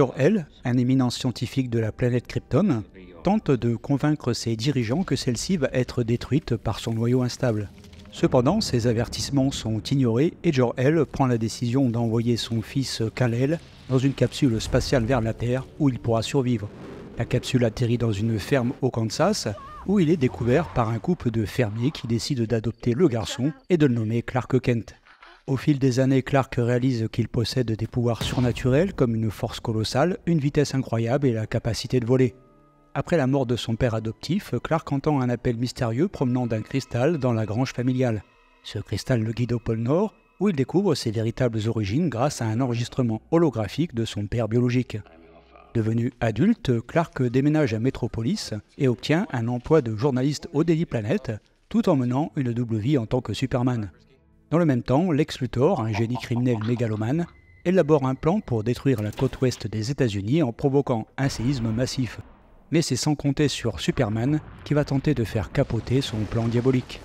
jor un éminent scientifique de la planète Krypton, tente de convaincre ses dirigeants que celle-ci va être détruite par son noyau instable. Cependant, ses avertissements sont ignorés et Jor-El prend la décision d'envoyer son fils Kal-El dans une capsule spatiale vers la Terre où il pourra survivre. La capsule atterrit dans une ferme au Kansas où il est découvert par un couple de fermiers qui décident d'adopter le garçon et de le nommer Clark Kent. Au fil des années, Clark réalise qu'il possède des pouvoirs surnaturels comme une force colossale, une vitesse incroyable et la capacité de voler. Après la mort de son père adoptif, Clark entend un appel mystérieux promenant d'un cristal dans la grange familiale. Ce cristal le guide au pôle Nord, où il découvre ses véritables origines grâce à un enregistrement holographique de son père biologique. Devenu adulte, Clark déménage à Metropolis et obtient un emploi de journaliste au Daily Planet, tout en menant une double vie en tant que Superman. Dans le même temps, Lex Luthor, un génie criminel mégalomane, élabore un plan pour détruire la côte ouest des États-Unis en provoquant un séisme massif. Mais c'est sans compter sur Superman qui va tenter de faire capoter son plan diabolique.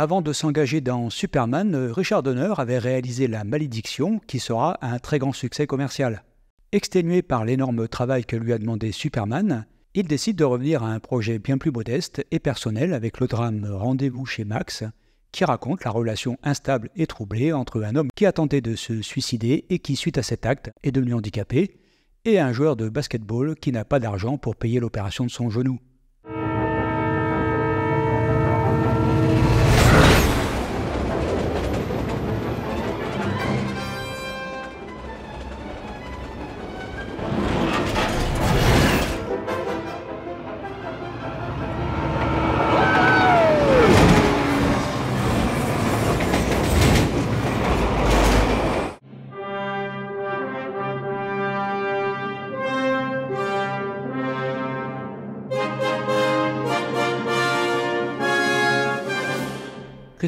Avant de s'engager dans Superman, Richard Donner avait réalisé La Malédiction, qui sera un très grand succès commercial. Exténué par l'énorme travail que lui a demandé Superman, il décide de revenir à un projet bien plus modeste et personnel avec le drame Rendez-vous chez Max, qui raconte la relation instable et troublée entre un homme qui a tenté de se suicider et qui, suite à cet acte, est devenu handicapé, et un joueur de basketball qui n'a pas d'argent pour payer l'opération de son genou.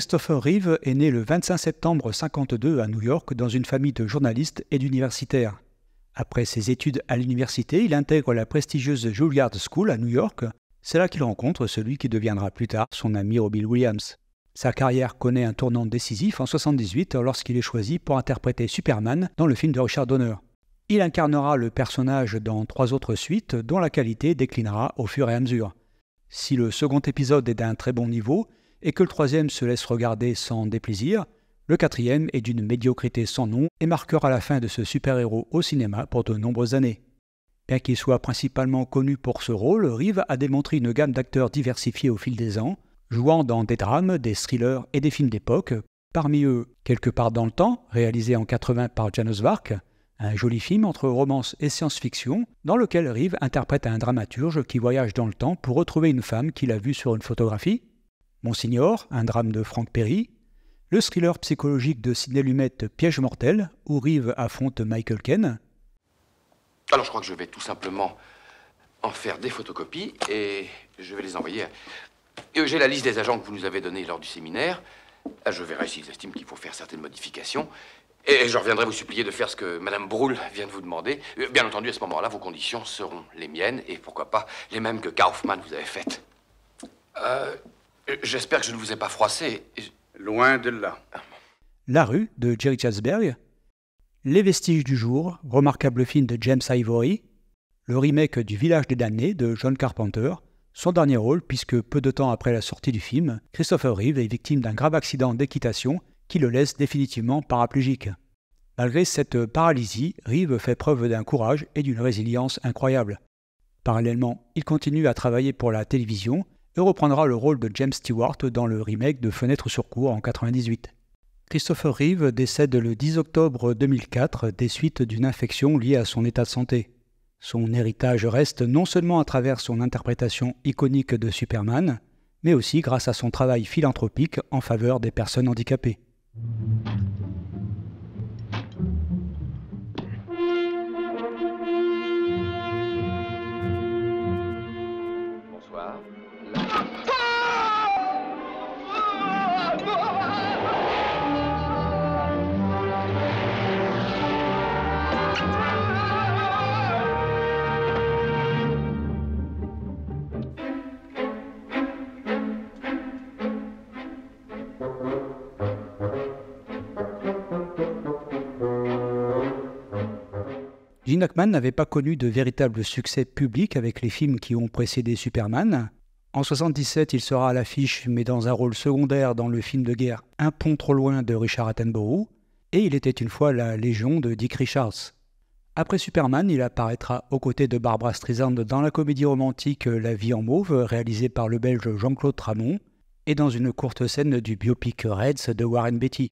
Christopher Reeve est né le 25 septembre 1952 à New York dans une famille de journalistes et d'universitaires. Après ses études à l'université, il intègre la prestigieuse Juilliard School à New York. C'est là qu'il rencontre celui qui deviendra plus tard son ami Robin Williams. Sa carrière connaît un tournant décisif en 1978 lorsqu'il est choisi pour interpréter Superman dans le film de Richard Donner. Il incarnera le personnage dans trois autres suites dont la qualité déclinera au fur et à mesure. Si le second épisode est d'un très bon niveau, et que le troisième se laisse regarder sans déplaisir, le quatrième est d'une médiocrité sans nom et marquera la fin de ce super-héros au cinéma pour de nombreuses années. Bien qu'il soit principalement connu pour ce rôle, Reeve a démontré une gamme d'acteurs diversifiés au fil des ans, jouant dans des drames, des thrillers et des films d'époque, parmi eux Quelque part dans le temps, réalisé en 80 par Janos Vark, un joli film entre romance et science-fiction, dans lequel Reeve interprète un dramaturge qui voyage dans le temps pour retrouver une femme qu'il a vue sur une photographie, Monsignor, un drame de Franck Perry, le thriller psychologique de Sidney Lumet Piège mortel, où Rive affronte Michael Ken. Alors je crois que je vais tout simplement en faire des photocopies et je vais les envoyer. J'ai la liste des agents que vous nous avez donnés lors du séminaire. Ah, je verrai s'ils estiment qu'il faut faire certaines modifications. Et je reviendrai vous supplier de faire ce que Madame Broul vient de vous demander. Euh, bien entendu, à ce moment-là, vos conditions seront les miennes et pourquoi pas les mêmes que Kaufmann vous avait faites. Euh, euh, j'espère que je ne vous ai pas froissé. Loin de là. La rue de Jerry Les vestiges du jour, remarquable film de James Ivory, le remake du Village des damnés de John Carpenter, son dernier rôle puisque peu de temps après la sortie du film, Christopher Reeve est victime d'un grave accident d'équitation qui le laisse définitivement paraplégique. Malgré cette paralysie, Reeve fait preuve d'un courage et d'une résilience incroyables. Parallèlement, il continue à travailler pour la télévision et reprendra le rôle de James Stewart dans le remake de Fenêtre sur cour en 1998. Christopher Reeve décède le 10 octobre 2004 des suites d'une infection liée à son état de santé. Son héritage reste non seulement à travers son interprétation iconique de Superman, mais aussi grâce à son travail philanthropique en faveur des personnes handicapées. Gene n'avait pas connu de véritable succès public avec les films qui ont précédé Superman. En 1977, il sera à l'affiche, mais dans un rôle secondaire dans le film de guerre Un pont trop loin de Richard Attenborough, et il était une fois la Légion de Dick Richards. Après Superman, il apparaîtra aux côtés de Barbara Streisand dans la comédie romantique La vie en mauve, réalisée par le belge Jean-Claude Tramont, et dans une courte scène du biopic Reds de Warren Beatty.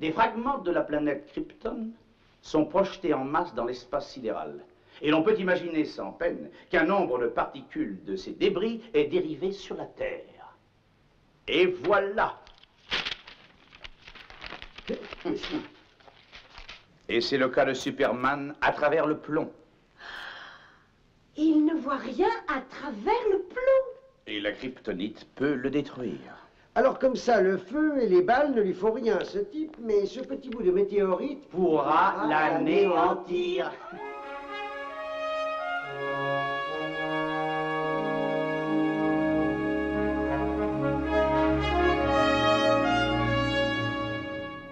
Des fragments de la planète Krypton sont projetés en masse dans l'espace sidéral. Et l'on peut imaginer sans peine qu'un nombre de particules de ces débris est dérivé sur la Terre. Et voilà Et c'est le cas de Superman à travers le plomb. Il ne voit rien à travers le plomb. Et la kryptonite peut le détruire. Alors comme ça, le feu et les balles ne lui font rien à ce type, mais ce petit bout de météorite pourra l'anéantir.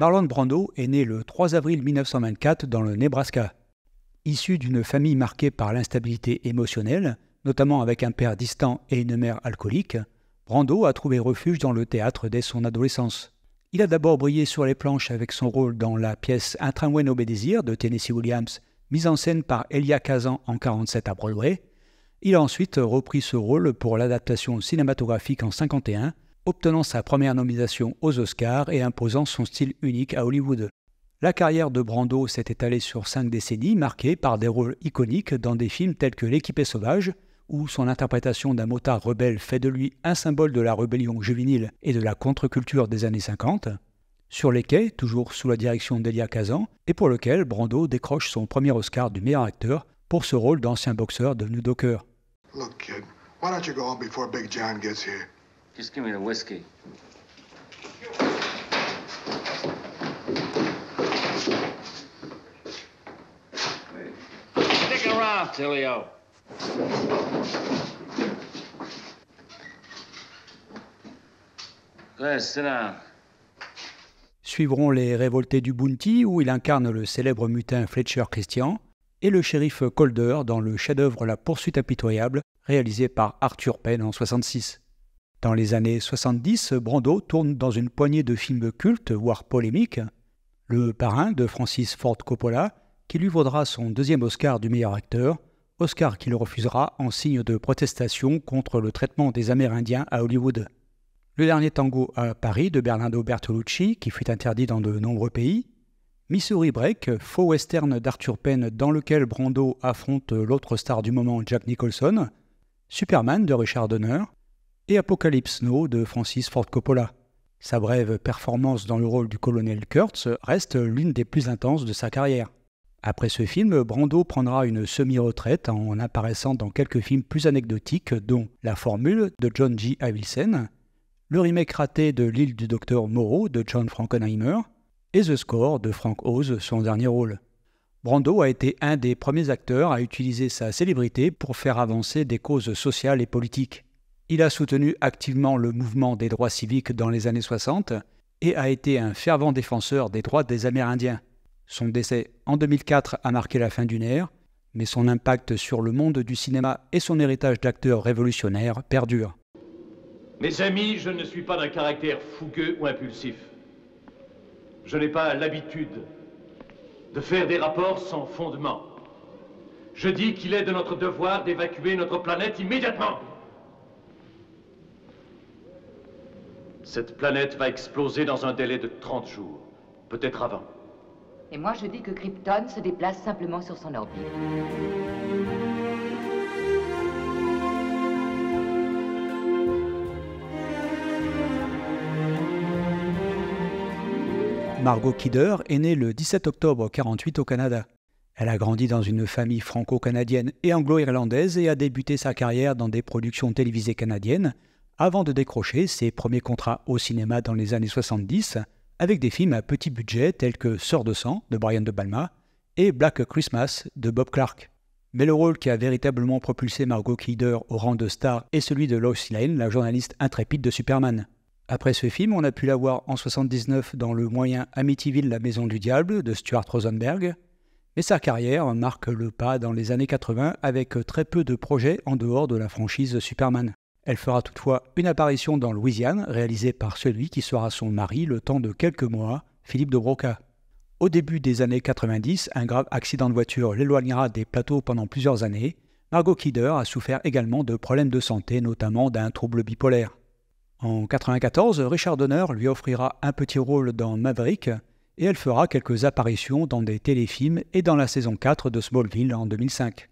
Marlon Brando est né le 3 avril 1924 dans le Nebraska. Issu d'une famille marquée par l'instabilité émotionnelle, notamment avec un père distant et une mère alcoolique, Brando a trouvé refuge dans le théâtre dès son adolescence. Il a d'abord brillé sur les planches avec son rôle dans la pièce Un tramway nommé Désir de Tennessee Williams, mise en scène par Elia Kazan en 1947 à Broadway. Il a ensuite repris ce rôle pour l'adaptation cinématographique en 1951, obtenant sa première nomination aux Oscars et imposant son style unique à Hollywood. La carrière de Brando s'est étalée sur cinq décennies, marquée par des rôles iconiques dans des films tels que L'équipé sauvage, où son interprétation d'un motard rebelle fait de lui un symbole de la rébellion juvénile et de la contre-culture des années 50, sur les quais, toujours sous la direction d'Elia Kazan, et pour lequel Brando décroche son premier Oscar du meilleur acteur pour ce rôle d'ancien boxeur devenu docker. Big John Suivront les révoltés du Bounty où il incarne le célèbre mutin Fletcher Christian et le shérif Colder dans le chef-d'œuvre La poursuite impitoyable réalisé par Arthur Penn en 66. Dans les années 70, Brando tourne dans une poignée de films cultes, voire polémiques. Le parrain de Francis Ford Coppola, qui lui vaudra son deuxième Oscar du meilleur acteur, Oscar qui le refusera en signe de protestation contre le traitement des Amérindiens à Hollywood. Le dernier tango à Paris de Bernardo Bertolucci, qui fut interdit dans de nombreux pays. Missouri Break, faux western d'Arthur Penn dans lequel Brando affronte l'autre star du moment Jack Nicholson. Superman de Richard Donner. Et Apocalypse Now de Francis Ford Coppola. Sa brève performance dans le rôle du colonel Kurtz reste l'une des plus intenses de sa carrière. Après ce film, Brando prendra une semi-retraite en apparaissant dans quelques films plus anecdotiques, dont La Formule de John G. Avildsen, le remake raté de L'île du docteur Moreau de John Frankenheimer et The Score de Frank Oz, son dernier rôle. Brando a été un des premiers acteurs à utiliser sa célébrité pour faire avancer des causes sociales et politiques. Il a soutenu activement le mouvement des droits civiques dans les années 60 et a été un fervent défenseur des droits des Amérindiens. Son décès en 2004 a marqué la fin d'une ère, mais son impact sur le monde du cinéma et son héritage d'acteur révolutionnaire perdure. Mes amis, je ne suis pas d'un caractère fougueux ou impulsif. Je n'ai pas l'habitude de faire des rapports sans fondement. Je dis qu'il est de notre devoir d'évacuer notre planète immédiatement. Cette planète va exploser dans un délai de 30 jours, peut-être avant. Et moi, je dis que Krypton se déplace simplement sur son orbite. Margot Kidder est née le 17 octobre 1948 au Canada. Elle a grandi dans une famille franco-canadienne et anglo-irlandaise et a débuté sa carrière dans des productions télévisées canadiennes avant de décrocher ses premiers contrats au cinéma dans les années 70 avec des films à petit budget tels que Sœur de sang de Brian De Palma et Black Christmas de Bob Clark. Mais le rôle qui a véritablement propulsé Margot Kidder au rang de star est celui de Lois Lane, la journaliste intrépide de Superman. Après ce film, on a pu la voir en 79 dans le moyen Amityville La Maison du Diable de Stuart Rosenberg, mais sa carrière marque le pas dans les années 80 avec très peu de projets en dehors de la franchise Superman. Elle fera toutefois une apparition dans Louisiane, réalisée par celui qui sera son mari le temps de quelques mois, Philippe de Broca. Au début des années 90, un grave accident de voiture l'éloignera des plateaux pendant plusieurs années. Margot Kidder a souffert également de problèmes de santé, notamment d'un trouble bipolaire. En 1994, Richard Donner lui offrira un petit rôle dans Maverick et elle fera quelques apparitions dans des téléfilms et dans la saison 4 de Smallville en 2005.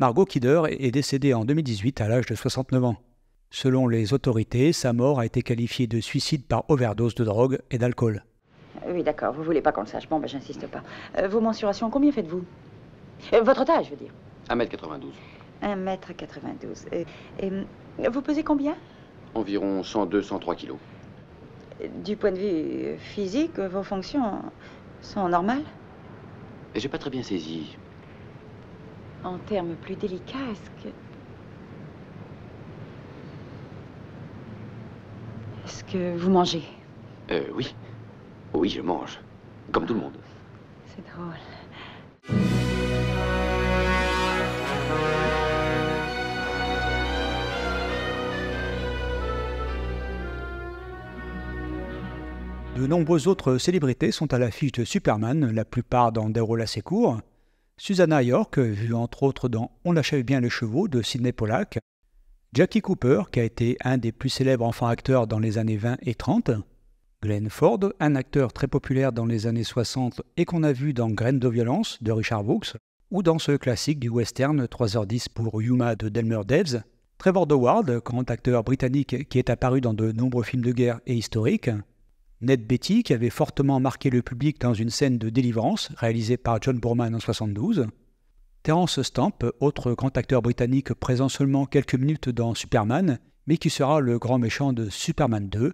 Margot Kidder est décédée en 2018 à l'âge de 69 ans. Selon les autorités, sa mort a été qualifiée de suicide par overdose de drogue et d'alcool. Euh, oui, d'accord, vous voulez pas qu'on le sache. Bon, ben, j'insiste pas. Euh, vos mensurations, combien faites-vous euh, Votre taille, je veux dire. 1m92. 1m92. Et, et, vous pesez combien Environ 102, 103 kilos. Du point de vue physique, vos fonctions sont normales J'ai pas très bien saisi. En termes plus délicats, est-ce que... Est-ce que vous mangez Euh, oui. Oui, je mange. Comme tout le monde. C'est drôle. De nombreuses autres célébrités sont à l'affiche de Superman, la plupart dans des rôles assez courts. Susanna York, vue entre autres dans On achève bien les chevaux de Sidney Pollack, Jackie Cooper, qui a été un des plus célèbres enfants acteurs dans les années 20 et 30, Glenn Ford, un acteur très populaire dans les années 60 et qu'on a vu dans Graines de violence de Richard Brooks, ou dans ce classique du western 3h10 pour Yuma de Delmer Daves, Trevor Howard, grand acteur britannique qui est apparu dans de nombreux films de guerre et historiques, Ned Betty, qui avait fortement marqué le public dans une scène de délivrance réalisée par John Borman en 72, Terence Stamp, autre grand acteur britannique présent seulement quelques minutes dans Superman, mais qui sera le grand méchant de Superman 2.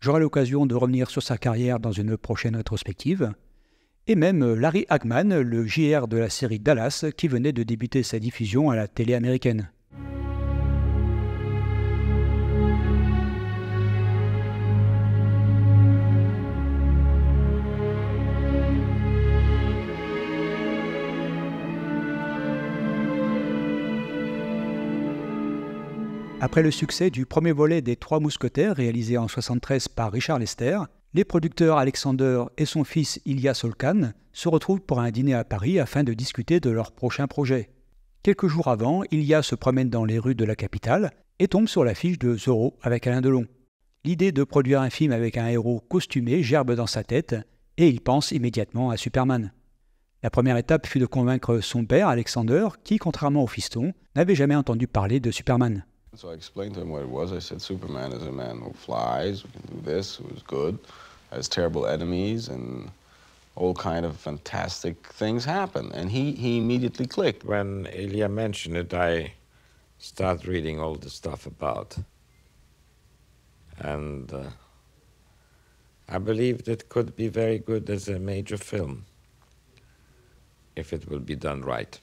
J'aurai l'occasion de revenir sur sa carrière dans une prochaine rétrospective. Et même Larry Hagman, le JR de la série Dallas, qui venait de débuter sa diffusion à la télé américaine. Après le succès du premier volet des Trois Mousquetaires réalisé en 1973 par Richard Lester, les producteurs Alexander et son fils Ilya Solkan se retrouvent pour un dîner à Paris afin de discuter de leur prochain projet. Quelques jours avant, Ilya se promène dans les rues de la capitale et tombe sur l'affiche de Zorro avec Alain Delon. L'idée de produire un film avec un héros costumé gerbe dans sa tête et il pense immédiatement à Superman. La première étape fut de convaincre son père, Alexander, qui, contrairement au fiston, n'avait jamais entendu parler de Superman. So I explained to him what it was. I said, Superman is a man who flies, who can do this, who is good, has terrible enemies, and all kind of fantastic things happen. And he, he immediately clicked. When Ilya mentioned it, I started reading all the stuff about. And uh, I believed it could be very good as a major film if it will be done right.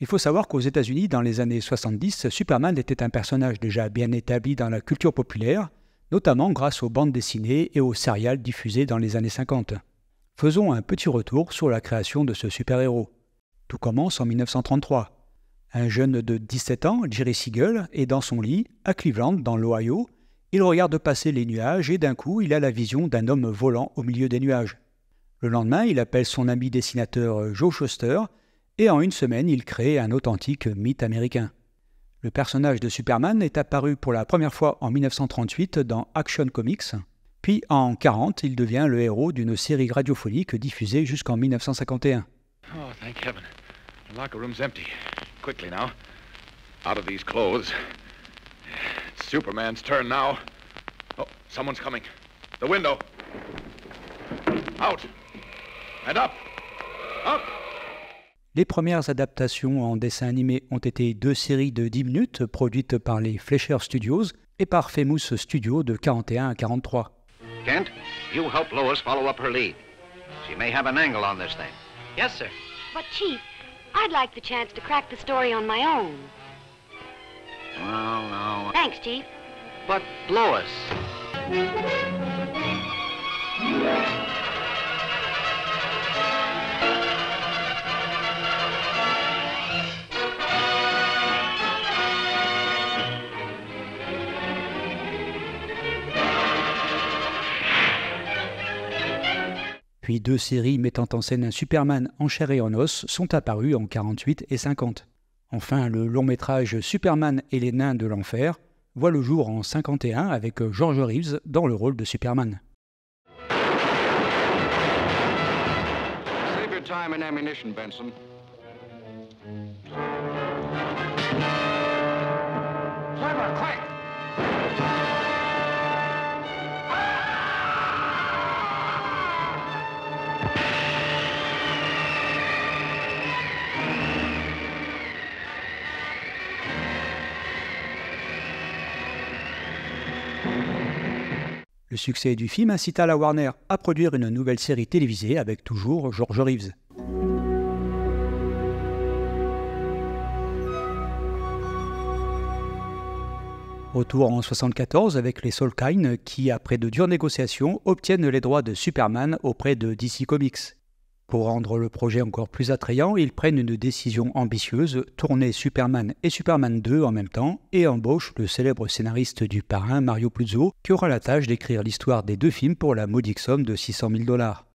Il faut savoir qu'aux États-Unis, dans les années 70, Superman était un personnage déjà bien établi dans la culture populaire, notamment grâce aux bandes dessinées et aux serials diffusées dans les années 50. Faisons un petit retour sur la création de ce super-héros. Tout commence en 1933. Un jeune de 17 ans, Jerry Siegel, est dans son lit, à Cleveland, dans l'Ohio. Il regarde passer les nuages et d'un coup, il a la vision d'un homme volant au milieu des nuages. Le lendemain, il appelle son ami dessinateur Joe Schuster et en une semaine, il crée un authentique mythe américain. Le personnage de Superman est apparu pour la première fois en 1938 dans Action Comics, puis en 1940, il devient le héros d'une série radiophonique diffusée jusqu'en 1951. Oh, thank heaven. locker Superman's turn now. Oh, Out. And up. Up. Les premières adaptations en dessin animé ont été deux séries de 10 minutes produites par les Fleischer Studios et par Famous Studios de 41 à 43. Kent, you help Lois follow up her lead. She may have an angle on this thing. Yes, sir. But Chief, I'd like the chance to crack the story on my own. Thanks, Chief. But Lois. puis deux séries mettant en scène un Superman en chair et en os sont apparues en 48 et 50. Enfin, le long métrage Superman et les nains de l'enfer voit le jour en 51 avec George Reeves dans le rôle de Superman. Save time and ammunition, Benson. Le succès du film incita la Warner à produire une nouvelle série télévisée avec toujours George Reeves. Retour en 1974 avec les Soulkind qui, après de dures négociations, obtiennent les droits de Superman auprès de DC Comics. Pour rendre le projet encore plus attrayant, ils prennent une décision ambitieuse, tourner Superman et Superman 2 en même temps, et embauchent le célèbre scénariste du parrain Mario Puzo, qui aura la tâche d'écrire l'histoire des deux films pour la modique somme de 600 000 dollars.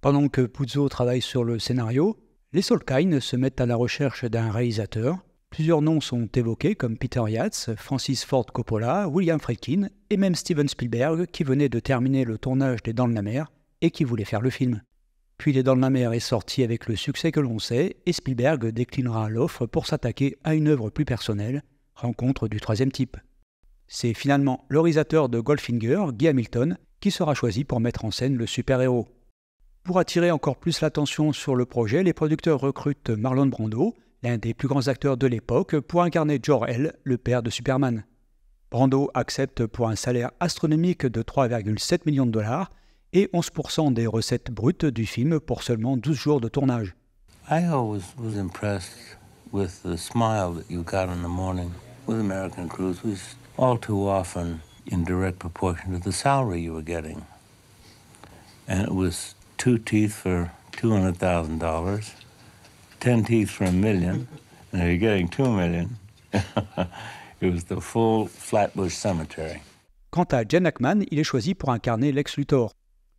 Pendant que Puzo travaille sur le scénario, les Solkine se mettent à la recherche d'un réalisateur. Plusieurs noms sont évoqués comme Peter Yates, Francis Ford Coppola, William Friedkin et même Steven Spielberg qui venait de terminer le tournage des Dents de la Mer et qui voulait faire le film. Puis Les Dents de la Mer est sorti avec le succès que l'on sait, et Spielberg déclinera l'offre pour s'attaquer à une œuvre plus personnelle, Rencontre du troisième type. C'est finalement le de Goldfinger, Guy Hamilton, qui sera choisi pour mettre en scène le super-héros. Pour attirer encore plus l'attention sur le projet, les producteurs recrutent Marlon Brando, l'un des plus grands acteurs de l'époque, pour incarner Jor-El, le père de Superman. Brando accepte pour un salaire astronomique de 3,7 millions de dollars et 11% des recettes brutes du film pour seulement 12 jours de tournage. I always was impressed with the smile that you got in the morning with American Cruise was all too often in direct proportion to the salary you were getting. And it was two teeth for $200,000, 10 teeth for a million, and if you're getting two million, it was the full Flatbush Cemetery. Quant à Jen Ackman, il est choisi pour incarner Lex Luthor.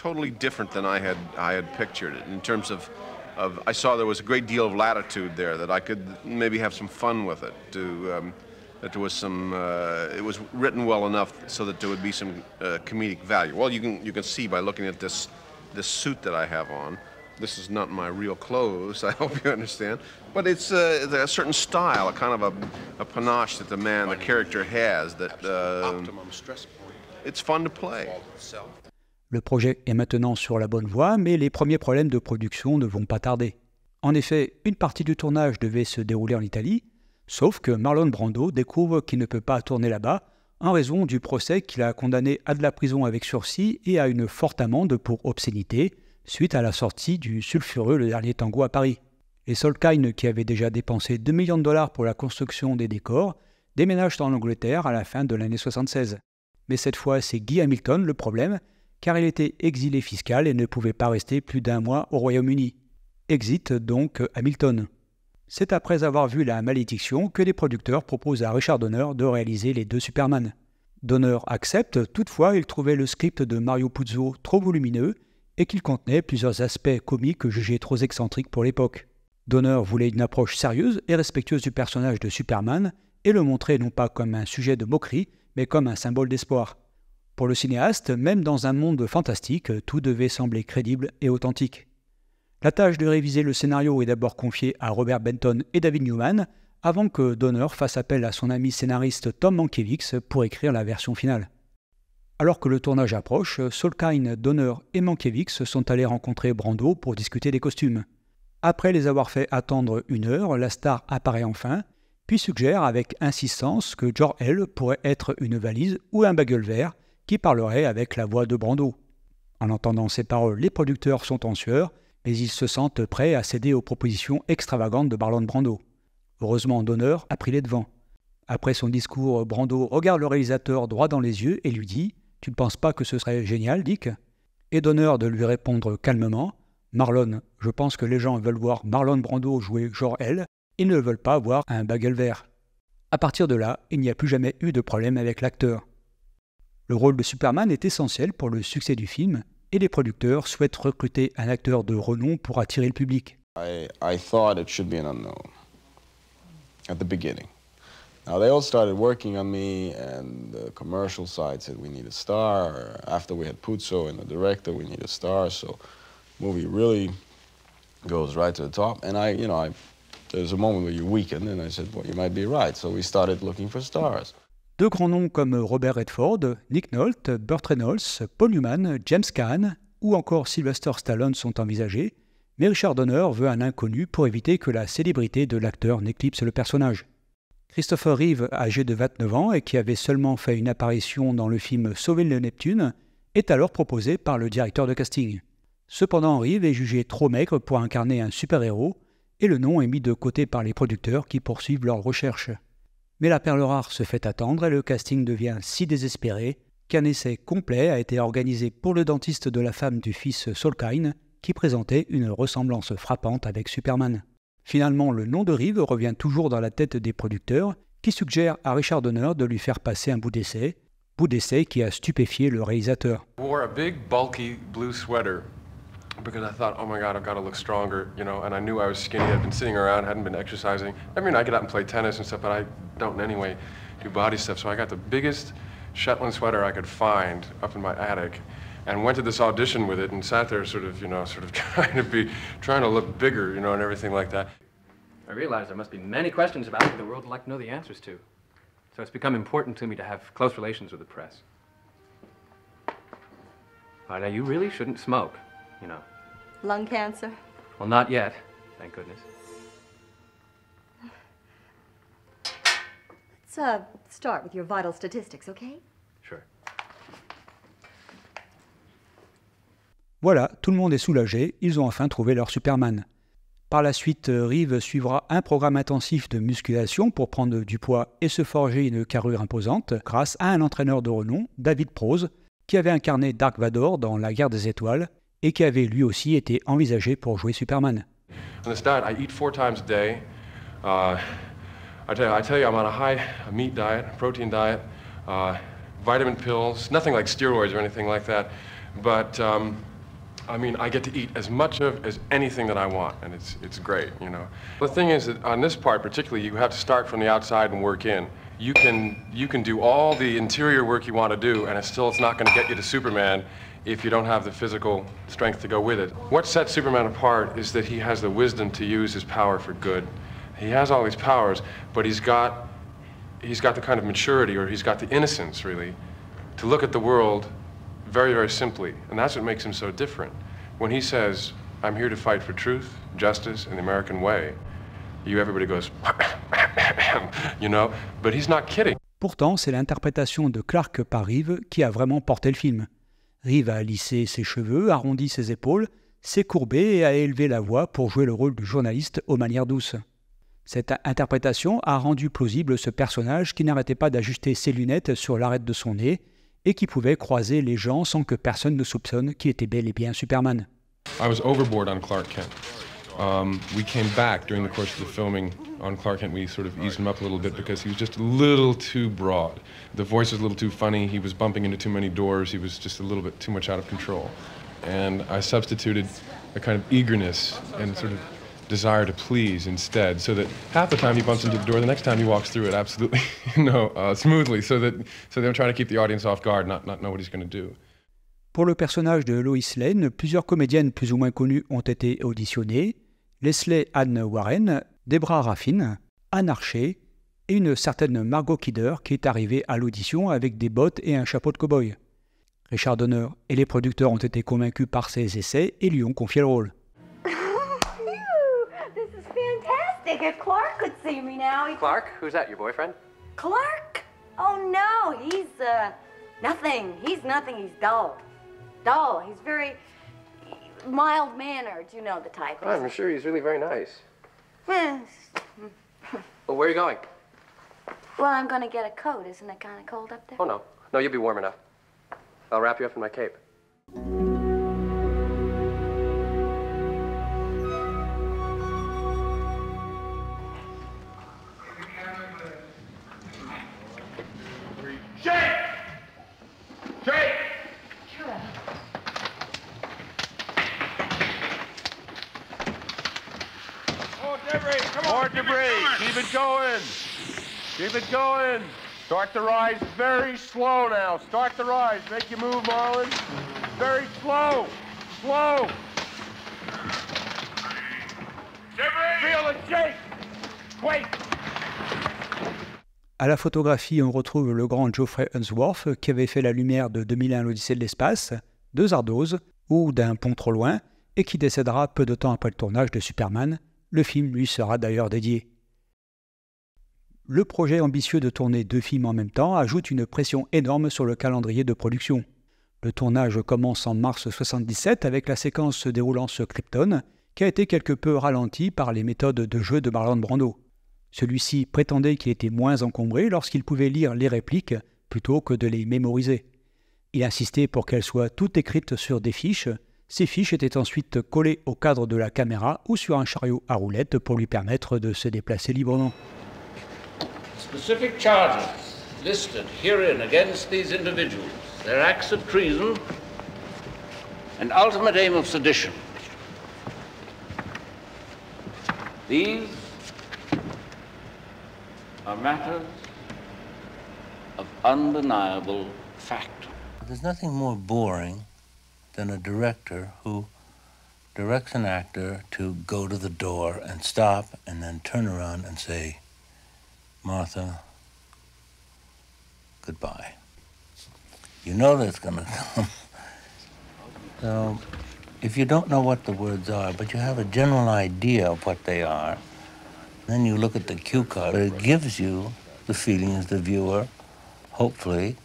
totally different than I had I had pictured it in terms of, of I saw there was a great deal of latitude there that I could maybe have some fun with it. To um, that there was some uh, it was written well enough so that there would be some uh, comedic value. Well, you can you can see by looking at this this suit that I have on. This is not my real clothes. I hope you understand, but it's uh, a certain style, a kind of a, a panache that the man, the character has. That um, optimum stress point. It's fun to play. Le projet est maintenant sur la bonne voie, mais les premiers problèmes de production ne vont pas tarder. En effet, une partie du tournage devait se dérouler en Italie, sauf que Marlon Brando découvre qu'il ne peut pas tourner là-bas en raison du procès qu'il a condamné à de la prison avec sursis et à une forte amende pour obscénité suite à la sortie du sulfureux Le Dernier Tango à Paris. Les Solkine, qui avaient déjà dépensé 2 millions de dollars pour la construction des décors, déménagent en Angleterre à la fin de l'année 76. Mais cette fois, c'est Guy Hamilton le problème, car il était exilé fiscal et ne pouvait pas rester plus d'un mois au Royaume-Uni. Exit donc Hamilton. C'est après avoir vu la malédiction que les producteurs proposent à Richard Donner de réaliser les deux Superman. Donner accepte, toutefois il trouvait le script de Mario Puzo trop volumineux et qu'il contenait plusieurs aspects comiques jugés trop excentriques pour l'époque. Donner voulait une approche sérieuse et respectueuse du personnage de Superman et le montrer non pas comme un sujet de moquerie, mais comme un symbole d'espoir. Pour le cinéaste, même dans un monde fantastique, tout devait sembler crédible et authentique. La tâche de réviser le scénario est d'abord confiée à Robert Benton et David Newman, avant que Donner fasse appel à son ami scénariste Tom Mankiewicz pour écrire la version finale. Alors que le tournage approche, Solkine, Donner et Mankiewicz sont allés rencontrer Brando pour discuter des costumes. Après les avoir fait attendre une heure, la star apparaît enfin, puis suggère avec insistance que Jor-El pourrait être une valise ou un bagueule vert, qui parlerait avec la voix de Brando. En entendant ces paroles, les producteurs sont en sueur, mais ils se sentent prêts à céder aux propositions extravagantes de Marlon Brando. Heureusement, Donner a pris les devants. Après son discours, Brando regarde le réalisateur droit dans les yeux et lui dit Tu ne penses pas que ce serait génial, Dick Et Donner de lui répondre calmement Marlon, je pense que les gens veulent voir Marlon Brando jouer genre elle, Ils ne veulent pas voir un bagel vert. À partir de là, il n'y a plus jamais eu de problème avec l'acteur. Le rôle de Superman est essentiel pour le succès du film et les producteurs souhaitent recruter un acteur de renom pour attirer le public. I, I thought it should be an unknown at the beginning. Now they all started working on me, and the commercial side said we need a star. After we had Puzo and the director, we need a star. So movie really goes right to the top. And I, you know, I, there's a moment where you weaken, and I said, well, you might be right. So we started looking for stars. Deux grands noms comme Robert Redford, Nick Nolte, Bert Reynolds, Paul Newman, James Caan ou encore Sylvester Stallone sont envisagés, mais Richard Donner veut un inconnu pour éviter que la célébrité de l'acteur n'éclipse le personnage. Christopher Reeve, âgé de 29 ans et qui avait seulement fait une apparition dans le film Sauver le Neptune, est alors proposé par le directeur de casting. Cependant, Reeve est jugé trop maigre pour incarner un super-héros et le nom est mis de côté par les producteurs qui poursuivent leurs recherches. Mais la perle rare se fait attendre et le casting devient si désespéré qu'un essai complet a été organisé pour le dentiste de la femme du fils Solkine, qui présentait une ressemblance frappante avec Superman. Finalement, le nom de Rive revient toujours dans la tête des producteurs, qui suggèrent à Richard Donner de lui faire passer un bout d'essai, bout d'essai qui a stupéfié le réalisateur. because I thought, oh my God, I've got to look stronger, you know, and I knew I was skinny. I'd been sitting around, hadn't been exercising. I mean, I get out and play tennis and stuff, but I don't in any way, do body stuff. So I got the biggest Shetland sweater I could find up in my attic and went to this audition with it and sat there sort of, you know, sort of trying to be, trying to look bigger, you know, and everything like that. I realized there must be many questions about it the world would like to know the answers to. So it's become important to me to have close relations with the press. All right, now you really shouldn't smoke, you know. Lung cancer? Well, not yet, thank goodness. Uh, start with your vital statistics, okay? Voilà, tout le monde est soulagé, ils ont enfin trouvé leur Superman. Par la suite, euh, Reeve suivra un programme intensif de musculation pour prendre du poids et se forger une carrure imposante grâce à un entraîneur de renom, David Prose, qui avait incarné Dark Vador dans La guerre des étoiles et qui avait lui aussi été envisagé pour jouer Superman. On this diet, I eat four times a day. Uh, I, tell you, I tell you, I'm on a high meat diet, protein diet, uh, vitamin pills, nothing like steroids or anything like that. But um, I mean, I get to eat as much of as anything that I want, and it's it's great, you know. The thing is that on this part particularly, you have to start from the outside and work in. You can you can do all the interior work you want to do, and it's still it's not going to get you to Superman if you don't have the physical strength to go with it. What sets Superman apart is that he has the wisdom to use his power for good. He has all these powers, but he's got, he's got the kind of maturity, or he's got the innocence, really, to look at the world very, very simply. And that's what makes him so different. When he says, I'm here to fight for truth, justice, and the American way, you everybody goes, you know, but he's not kidding. Pourtant, c'est l'interprétation de Clark Parive qui a vraiment porté le film. Rive a lissé ses cheveux, arrondi ses épaules, s'est courbé et a élevé la voix pour jouer le rôle du journaliste aux manières douces. Cette interprétation a rendu plausible ce personnage qui n'arrêtait pas d'ajuster ses lunettes sur l'arête de son nez et qui pouvait croiser les gens sans que personne ne soupçonne qu'il était bel et bien Superman. Um, we came back during the course of the filming on Clark Kent. We sort of eased him up a little bit because he was just a little too broad. The voice was a little too funny. He was bumping into too many doors. He was just a little bit too much out of control. And I substituted a kind of eagerness and sort of desire to please instead, so that half the time he bumps into the door, the next time he walks through it absolutely no uh, smoothly, so that so they're trying to keep the audience off guard, not not know what he's going to do. Pour le personnage de Lois Lane, plusieurs comédiennes plus ou moins connues ont été auditionnées. Leslie Anne Warren, Debra Raffin, Anne Archer et une certaine Margot Kidder qui est arrivée à l'audition avec des bottes et un chapeau de cow-boy. Richard Donner et les producteurs ont été convaincus par ses essais et lui ont confié le rôle. Clark could me now, Clark? Who's that, your boyfriend? Clark? Oh, no, he's, uh, nothing. He's nothing. He's dull. Dull. He's very mild mannered. You know the type. I'm sure he's really very nice. well, where are you going? Well, I'm going to get a coat. Isn't it kind of cold up there? Oh, no. No, you'll be warm enough. I'll wrap you up in my cape. Start À la photographie, on retrouve le grand Geoffrey Unsworth qui avait fait la lumière de 2001 l'Odyssée de l'espace, de Zardoz ou d'un pont trop loin, et qui décédera peu de temps après le tournage de Superman. Le film lui sera d'ailleurs dédié le projet ambitieux de tourner deux films en même temps ajoute une pression énorme sur le calendrier de production. Le tournage commence en mars 1977 avec la séquence déroulant sur Krypton, qui a été quelque peu ralentie par les méthodes de jeu de Marlon Brando. Celui-ci prétendait qu'il était moins encombré lorsqu'il pouvait lire les répliques plutôt que de les mémoriser. Il insistait pour qu'elles soient toutes écrites sur des fiches. Ces fiches étaient ensuite collées au cadre de la caméra ou sur un chariot à roulettes pour lui permettre de se déplacer librement. specific charges listed herein against these individuals, their acts of treason, and ultimate aim of sedition. These are matters of undeniable fact. There's nothing more boring than a director who directs an actor to go to the door and stop and then turn around and say, Martha, goodbye. You know that's going to come. so, if you don't know what the words are, but you have a general idea of what they are, then you look at the cue card. It gives you the feeling as the viewer, hopefully,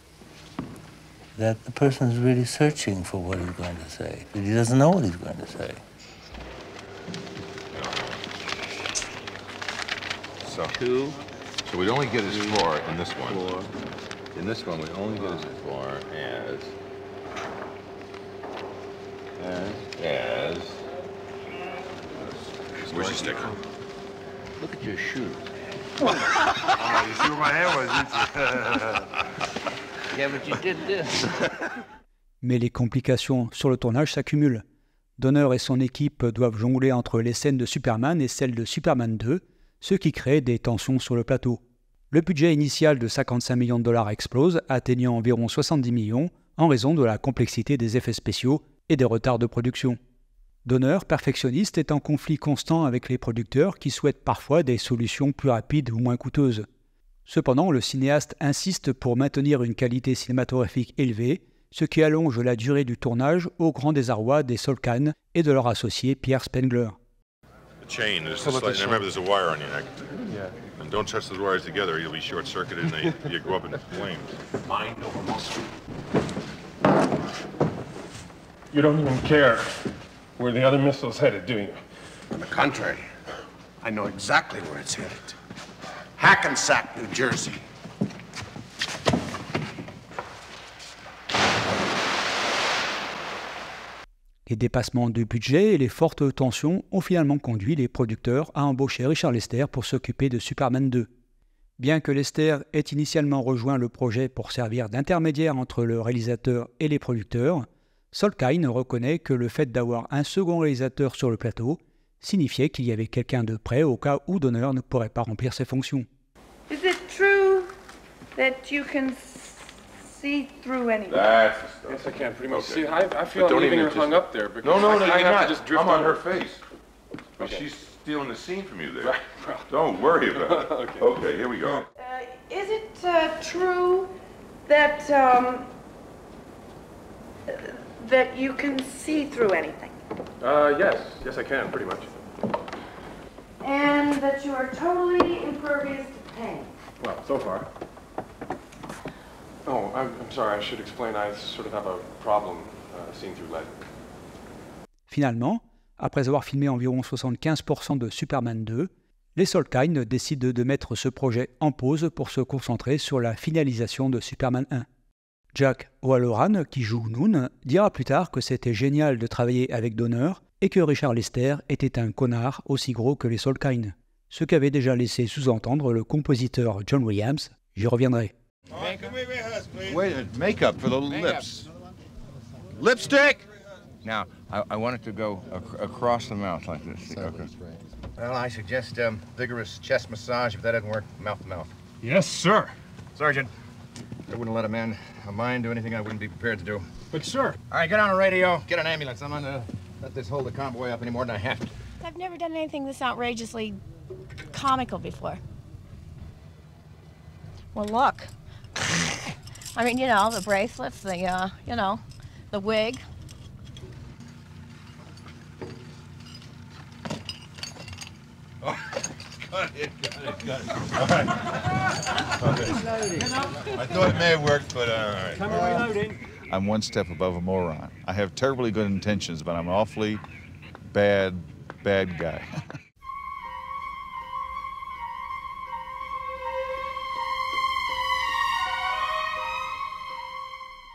that the person is really searching for what he's going to say, but he doesn't know what he's going to say. So. Two. So we'd only get as far in this one. In this one, we only get as far as as as. Where's your sticker? Look at your shoes. oh, you see where my hair was, yeah, but you did this. Mais les complications sur le tournage s'accumulent. Donner et son équipe doivent jongler entre les scènes de Superman et celles de Superman 2, ce qui crée des tensions sur le plateau. Le budget initial de 55 millions de dollars explose, atteignant environ 70 millions en raison de la complexité des effets spéciaux et des retards de production. Donner, perfectionniste, est en conflit constant avec les producteurs qui souhaitent parfois des solutions plus rapides ou moins coûteuses. Cependant, le cinéaste insiste pour maintenir une qualité cinématographique élevée, ce qui allonge la durée du tournage au grand désarroi des Solkan et de leur associé Pierre Spengler. chain. There's just like, remember, there's a wire on your neck. Yeah. And don't touch those wires together; you'll be short-circuited and they, you go up in flames. Mind over muscle. You don't even care where the other missile's headed, do you? On the contrary, I know exactly where it's headed. Hackensack, New Jersey. Les dépassements de budget et les fortes tensions ont finalement conduit les producteurs à embaucher Richard Lester pour s'occuper de Superman 2. Bien que Lester ait initialement rejoint le projet pour servir d'intermédiaire entre le réalisateur et les producteurs, Solkine reconnaît que le fait d'avoir un second réalisateur sur le plateau signifiait qu'il y avait quelqu'un de prêt au cas où Donner ne pourrait pas remplir ses fonctions. see through anything. That's the stuff. Yes, I can, pretty much. Okay. See, I, I feel like I'm don't leaving even her hung up there because No, no, no, I you're have to just not. drift I'm on her face. But Okay. she's stealing the scene from you there. Right, Don't worry about it. Okay. Okay, here we go. Uh, Is it uh, true that, um, that you can see through anything? Uh, yes, yes, I can, pretty much. And that you are totally impervious to pain? Well, so far. Oh, Finalement, après avoir filmé environ 75% de Superman 2, les Solkine décident de mettre ce projet en pause pour se concentrer sur la finalisation de Superman 1. Jack O'Halloran, qui joue Noon, dira plus tard que c'était génial de travailler avec Donner et que Richard Lester était un connard aussi gros que les Solkine, ce qu'avait déjà laissé sous-entendre le compositeur John Williams, j'y reviendrai. Wait a makeup for the makeup. lips. Lipstick! Now, I, I, want it to go ac across the mouth like this. Okay. Well, I suggest um, vigorous chest massage. If that doesn't work, mouth to mouth. Yes, sir. Sergeant, I wouldn't let a man, of mine do anything I wouldn't be prepared to do. But, sir. All right, get on the radio. Get an ambulance. I'm not going to let this hold the convoy up any more than I have to. I've never done anything this outrageously comical before. Well, look. I mean, you know, the bracelets, the, uh, you know, the wig. I thought it may have worked, but uh, all right. reloading. I'm one step above a moron. I have terribly good intentions, but I'm an awfully bad, bad guy.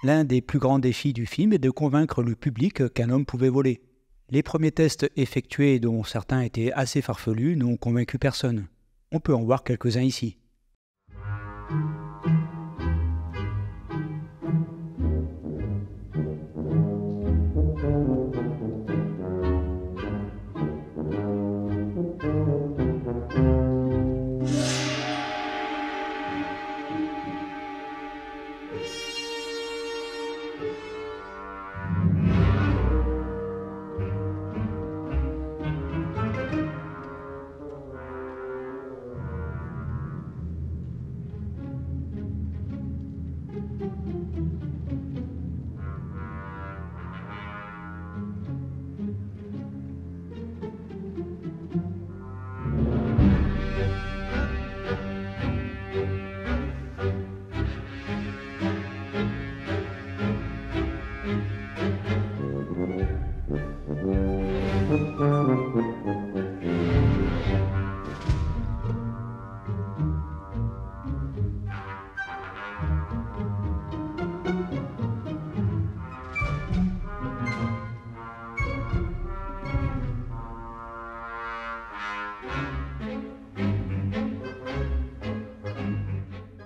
L'un des plus grands défis du film est de convaincre le public qu'un homme pouvait voler. Les premiers tests effectués, dont certains étaient assez farfelus, n'ont convaincu personne. On peut en voir quelques-uns ici.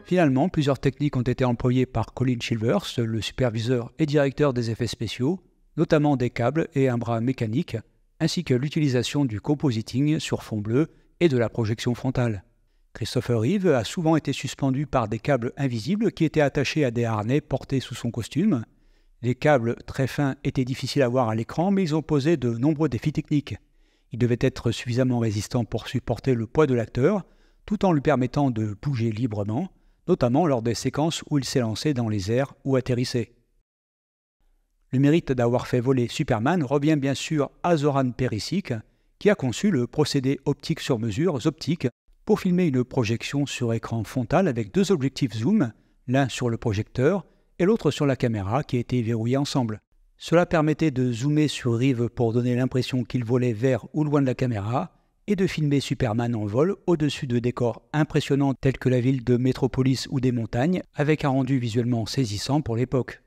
Finalement, plusieurs techniques ont été employées par Colin Chilvers, le superviseur et directeur des effets spéciaux, notamment des câbles et un bras mécanique, ainsi que l'utilisation du compositing sur fond bleu et de la projection frontale. Christopher Reeve a souvent été suspendu par des câbles invisibles qui étaient attachés à des harnais portés sous son costume. Les câbles très fins étaient difficiles à voir à l'écran, mais ils ont posé de nombreux défis techniques. Ils devaient être suffisamment résistants pour supporter le poids de l'acteur, tout en lui permettant de bouger librement, notamment lors des séquences où il s'est lancé dans les airs ou atterrissait. Le mérite d'avoir fait voler Superman revient bien sûr à Zoran Perisic, qui a conçu le procédé optique sur mesure optique pour filmer une projection sur écran frontal avec deux objectifs zoom, l'un sur le projecteur et l'autre sur la caméra qui étaient verrouillés ensemble. Cela permettait de zoomer sur Rive pour donner l'impression qu'il volait vers ou loin de la caméra, et de filmer Superman en vol au-dessus de décors impressionnants tels que la ville de Métropolis ou des montagnes, avec un rendu visuellement saisissant pour l'époque.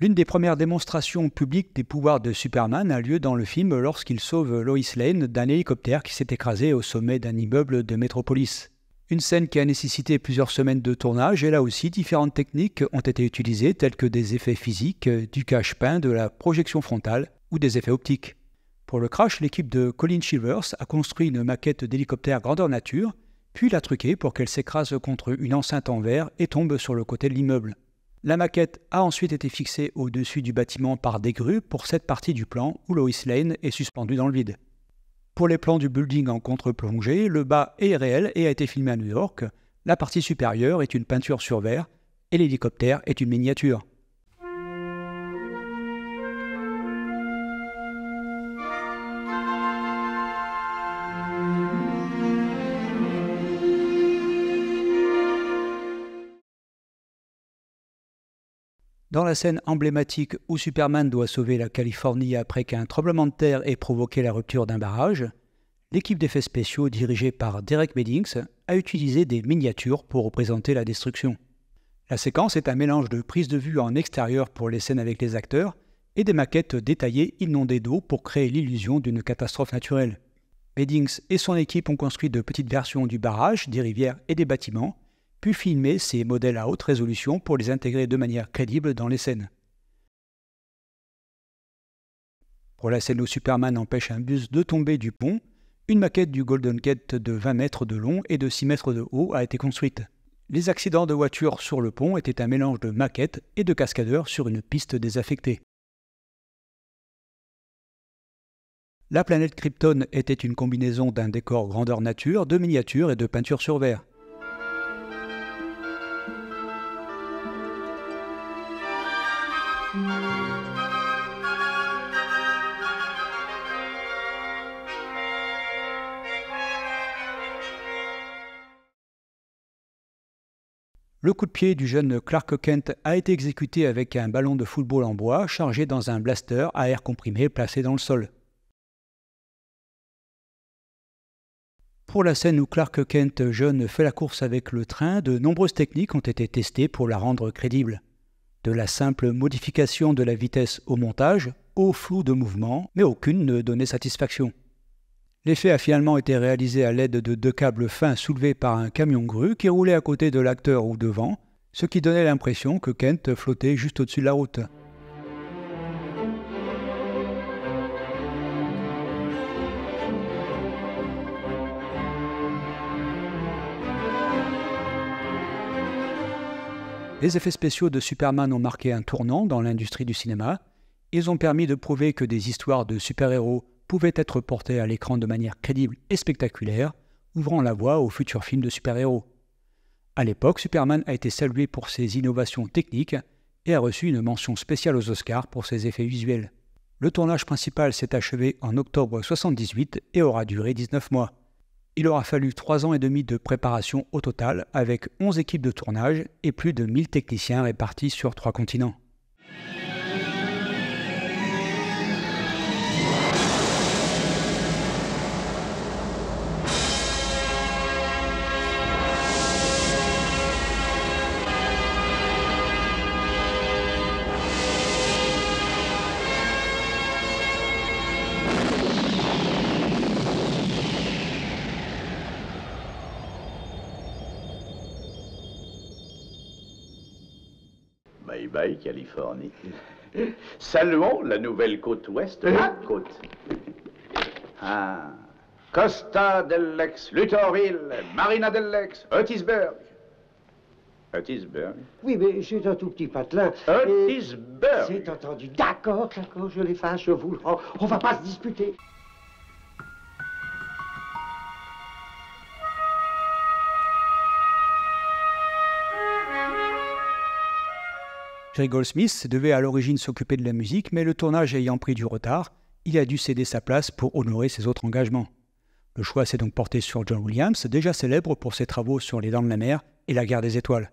L'une des premières démonstrations publiques des pouvoirs de Superman a lieu dans le film lorsqu'il sauve Lois Lane d'un hélicoptère qui s'est écrasé au sommet d'un immeuble de Métropolis. Une scène qui a nécessité plusieurs semaines de tournage et là aussi différentes techniques ont été utilisées telles que des effets physiques, du cache-pain, de la projection frontale ou des effets optiques. Pour le crash, l'équipe de Colin Shivers a construit une maquette d'hélicoptère grandeur nature, puis l'a truquée pour qu'elle s'écrase contre une enceinte en verre et tombe sur le côté de l'immeuble. La maquette a ensuite été fixée au-dessus du bâtiment par des grues pour cette partie du plan où Lois Lane est suspendue dans le vide. Pour les plans du building en contre-plongée, le bas est réel et a été filmé à New York, la partie supérieure est une peinture sur verre et l'hélicoptère est une miniature. Dans la scène emblématique où Superman doit sauver la Californie après qu'un tremblement de terre ait provoqué la rupture d'un barrage, l'équipe d'effets spéciaux dirigée par Derek Meddings a utilisé des miniatures pour représenter la destruction. La séquence est un mélange de prises de vue en extérieur pour les scènes avec les acteurs et des maquettes détaillées inondées d'eau pour créer l'illusion d'une catastrophe naturelle. Meddings et son équipe ont construit de petites versions du barrage, des rivières et des bâtiments pu filmer ces modèles à haute résolution pour les intégrer de manière crédible dans les scènes. Pour la scène où Superman empêche un bus de tomber du pont, une maquette du Golden Gate de 20 mètres de long et de 6 mètres de haut a été construite. Les accidents de voitures sur le pont étaient un mélange de maquettes et de cascadeurs sur une piste désaffectée. La planète Krypton était une combinaison d'un décor grandeur nature, de miniatures et de peinture sur verre. Le coup de pied du jeune Clark Kent a été exécuté avec un ballon de football en bois chargé dans un blaster à air comprimé placé dans le sol. Pour la scène où Clark Kent jeune fait la course avec le train, de nombreuses techniques ont été testées pour la rendre crédible. De la simple modification de la vitesse au montage, au flou de mouvement, mais aucune ne donnait satisfaction. L'effet a finalement été réalisé à l'aide de deux câbles fins soulevés par un camion-grue qui roulait à côté de l'acteur ou devant, ce qui donnait l'impression que Kent flottait juste au-dessus de la route. Les effets spéciaux de Superman ont marqué un tournant dans l'industrie du cinéma. Ils ont permis de prouver que des histoires de super-héros pouvait être porté à l'écran de manière crédible et spectaculaire, ouvrant la voie aux futurs films de super-héros. À l'époque, Superman a été salué pour ses innovations techniques et a reçu une mention spéciale aux Oscars pour ses effets visuels. Le tournage principal s'est achevé en octobre 78 et aura duré 19 mois. Il aura fallu 3 ans et demi de préparation au total avec 11 équipes de tournage et plus de 1000 techniciens répartis sur 3 continents. Californie. Saluons la nouvelle côte ouest, la eh? côte. Ah. Costa del Luthorville, Marina del Lex, Otisburg. Otisburg Oui, mais c'est un tout petit patelin. Otisburg C'est entendu. D'accord, d'accord, je les fâche, je vous le rends. On va pas se disputer. Jerry Goldsmith devait à l'origine s'occuper de la musique, mais le tournage ayant pris du retard, il a dû céder sa place pour honorer ses autres engagements. Le choix s'est donc porté sur John Williams, déjà célèbre pour ses travaux sur Les Dents de la Mer et La Guerre des Étoiles.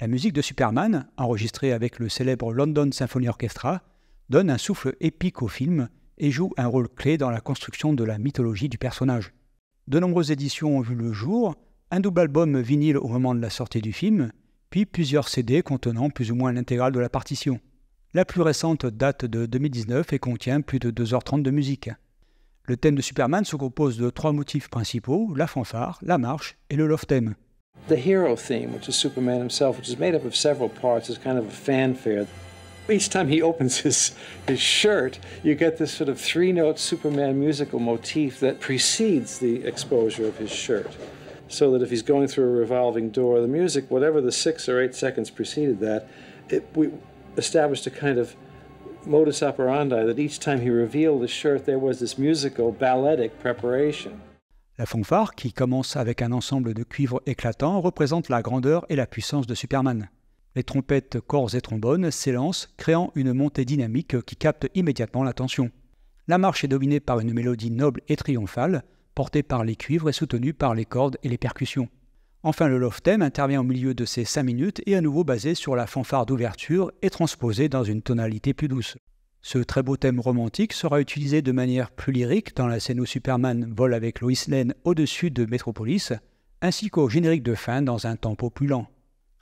La musique de Superman, enregistrée avec le célèbre London Symphony Orchestra, donne un souffle épique au film et joue un rôle clé dans la construction de la mythologie du personnage. De nombreuses éditions ont vu le jour, un double album vinyle au moment de la sortie du film, puis plusieurs CD contenant plus ou moins l'intégrale de la partition. La plus récente date de 2019 et contient plus de 2h30 de musique. Le thème de Superman se compose de trois motifs principaux, la fanfare, la marche et le love theme. The hero theme, which is Superman himself, which is made up of several parts, is kind of a fanfare. Each time he opens his, his shirt, you get this sort of three note Superman musical motif that precedes the exposure of his shirt so that if he's going through a revolving door, the music, whatever the six or eight seconds preceded that, it, we established a kind of modus operandi that each time he revealed his shirt, there was this musical, balletic preparation. La fanfare, qui commence avec un ensemble de cuivres éclatants, représente la grandeur et la puissance de Superman. Les trompettes, corps et trombones s'élancent, créant une montée dynamique qui capte immédiatement l'attention. La marche est dominée par une mélodie noble et triomphale, porté par les cuivres et soutenu par les cordes et les percussions. Enfin, le love theme intervient au milieu de ces 5 minutes et à nouveau basé sur la fanfare d'ouverture et transposé dans une tonalité plus douce. Ce très beau thème romantique sera utilisé de manière plus lyrique dans la scène où Superman vole avec Lois Lane au-dessus de Metropolis, ainsi qu'au générique de fin dans un tempo plus lent.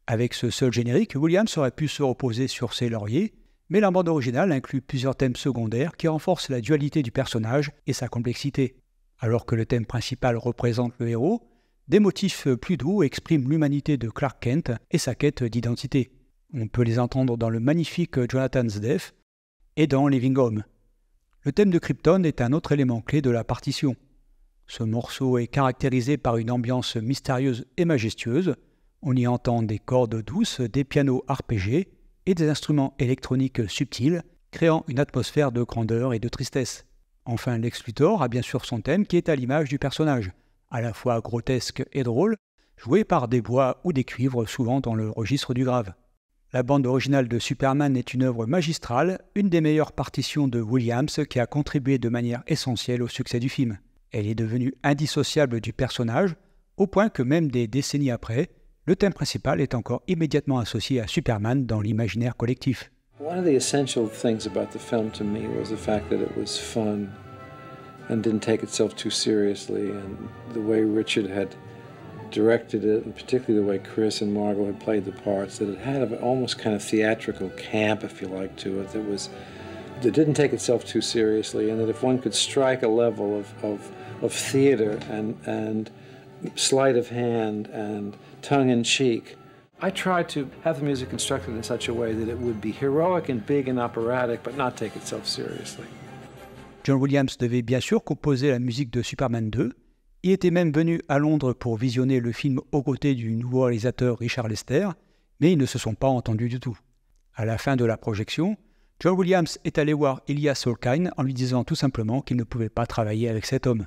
Avec ce seul générique, Williams aurait pu se reposer sur ses lauriers, mais la bande originale inclut plusieurs thèmes secondaires qui renforcent la dualité du personnage et sa complexité alors que le thème principal représente le héros, des motifs plus doux expriment l'humanité de Clark Kent et sa quête d'identité. On peut les entendre dans le magnifique Jonathan's Death et dans Living Home. Le thème de Krypton est un autre élément clé de la partition. Ce morceau est caractérisé par une ambiance mystérieuse et majestueuse. On y entend des cordes douces, des pianos arpégés et des instruments électroniques subtils, créant une atmosphère de grandeur et de tristesse. Enfin, Lex a bien sûr son thème qui est à l'image du personnage, à la fois grotesque et drôle, joué par des bois ou des cuivres souvent dans le registre du grave. La bande originale de Superman est une œuvre magistrale, une des meilleures partitions de Williams qui a contribué de manière essentielle au succès du film. Elle est devenue indissociable du personnage, au point que même des décennies après, le thème principal est encore immédiatement associé à Superman dans l'imaginaire collectif. One of the essential things about the film to me was the fact that it was fun and didn't take itself too seriously, and the way Richard had directed it, and particularly the way Chris and Margot had played the parts, that it had an almost kind of theatrical camp, if you like, to it, that was that didn't take itself too seriously, and that if one could strike a level of, of, of theater and, and sleight of hand and tongue in cheek, I tried to have the music constructed in such a way that it would be heroic and big and operatic, but not take itself seriously. John Williams devait bien sûr composer la musique de Superman 2. Il était même venu à Londres pour visionner le film aux côtés du nouveau réalisateur Richard Lester, mais ils ne se sont pas entendus du tout. À la fin de la projection, John Williams est allé voir Elias Solkine en lui disant tout simplement qu'il ne pouvait pas travailler avec cet homme.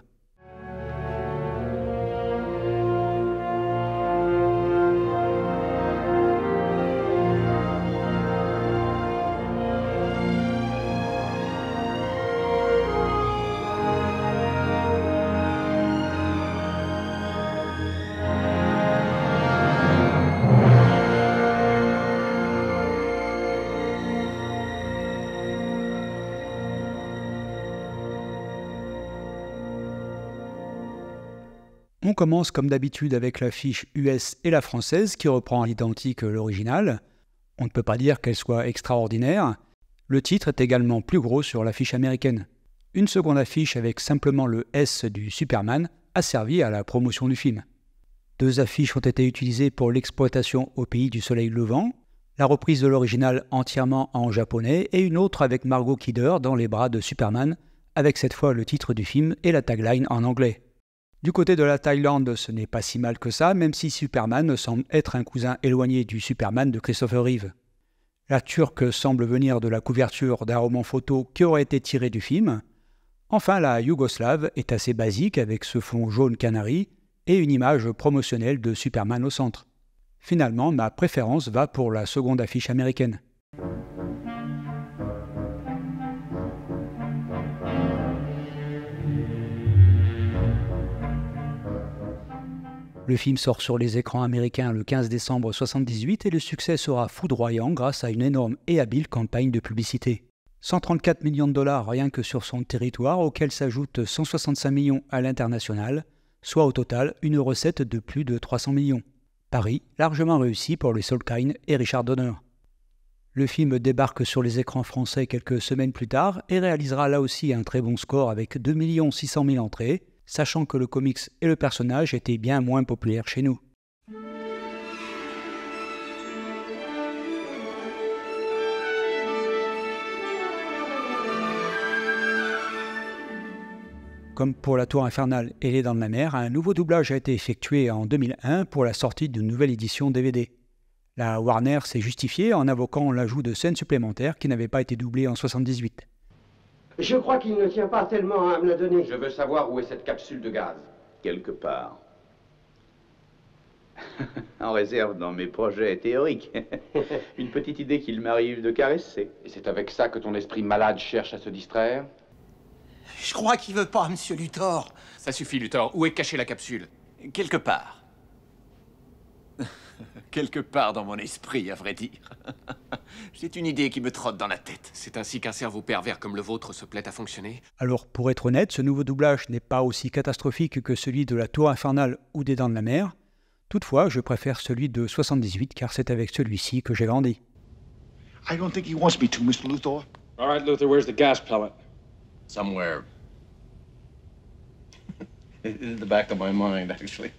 commence comme d'habitude avec l'affiche fiche US et la française qui reprend à l'identique l'original. On ne peut pas dire qu'elle soit extraordinaire. Le titre est également plus gros sur l'affiche américaine. Une seconde affiche avec simplement le S du Superman a servi à la promotion du film. Deux affiches ont été utilisées pour l'exploitation au pays du soleil levant, la reprise de l'original entièrement en japonais et une autre avec Margot Kidder dans les bras de Superman, avec cette fois le titre du film et la tagline en anglais. Du côté de la Thaïlande, ce n'est pas si mal que ça, même si Superman semble être un cousin éloigné du Superman de Christopher Reeve. La Turque semble venir de la couverture d'un roman photo qui aurait été tiré du film. Enfin, la Yougoslave est assez basique avec ce fond jaune canari et une image promotionnelle de Superman au centre. Finalement, ma préférence va pour la seconde affiche américaine. Le film sort sur les écrans américains le 15 décembre 1978 et le succès sera foudroyant grâce à une énorme et habile campagne de publicité. 134 millions de dollars rien que sur son territoire, auquel s'ajoutent 165 millions à l'international, soit au total une recette de plus de 300 millions. Paris, largement réussi pour les Solkine et Richard Donner. Le film débarque sur les écrans français quelques semaines plus tard et réalisera là aussi un très bon score avec 2 600 000 entrées, sachant que le comics et le personnage étaient bien moins populaires chez nous. Comme pour La Tour Infernale et Les Dents de la Mer, un nouveau doublage a été effectué en 2001 pour la sortie d'une nouvelle édition DVD. La Warner s'est justifiée en invoquant l'ajout de scènes supplémentaires qui n'avaient pas été doublées en 78. Je crois qu'il ne tient pas tellement à me la donner. Je veux savoir où est cette capsule de gaz. Quelque part. en réserve dans mes projets théoriques. Une petite idée qu'il m'arrive de caresser. Et c'est avec ça que ton esprit malade cherche à se distraire Je crois qu'il veut pas, monsieur Luthor. Ça suffit, Luthor. Où est cachée la capsule Quelque part quelque part dans mon esprit, à vrai dire. C'est une idée qui me trotte dans la tête. C'est ainsi qu'un cerveau pervers comme le vôtre se plaît à fonctionner Alors, pour être honnête, ce nouveau doublage n'est pas aussi catastrophique que celui de La Tour Infernale ou des Dents de la Mer. Toutefois, je préfère celui de 78 car c'est avec celui-ci que j'ai grandi. I don't think he wants me to, Mr. Luthor. All right, Luthor, where's the gas pellet? Somewhere. In the back of my mind, actually.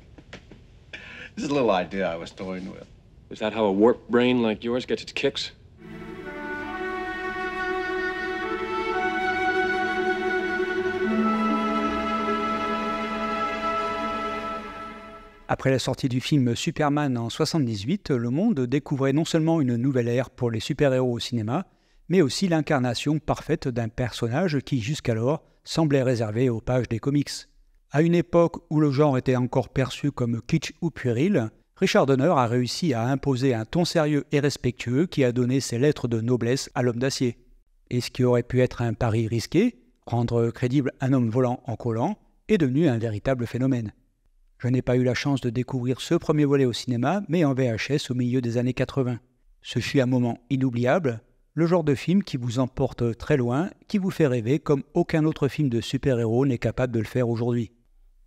This is a little idea I was with. Is that how a warped brain like yours gets its kicks? Après la sortie du film Superman en 78, le monde découvrait non seulement une nouvelle ère pour les super-héros au cinéma, mais aussi l'incarnation parfaite d'un personnage qui jusqu'alors semblait réservé aux pages des comics. À une époque où le genre était encore perçu comme kitsch ou puéril, Richard Donner a réussi à imposer un ton sérieux et respectueux qui a donné ses lettres de noblesse à l'homme d'acier. Et ce qui aurait pu être un pari risqué, rendre crédible un homme volant en collant, est devenu un véritable phénomène. Je n'ai pas eu la chance de découvrir ce premier volet au cinéma, mais en VHS au milieu des années 80. Ce fut un moment inoubliable, le genre de film qui vous emporte très loin, qui vous fait rêver comme aucun autre film de super-héros n'est capable de le faire aujourd'hui.